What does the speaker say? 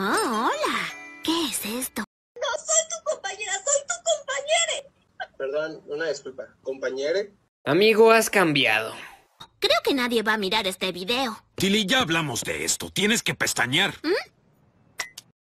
Oh, hola. ¿Qué es esto? No soy tu compañera, soy tu compañere. Perdón, una disculpa. ¿Compañere? Amigo, has cambiado. Creo que nadie va a mirar este video. Tilly, ya hablamos de esto. Tienes que pestañear. ¿Mm?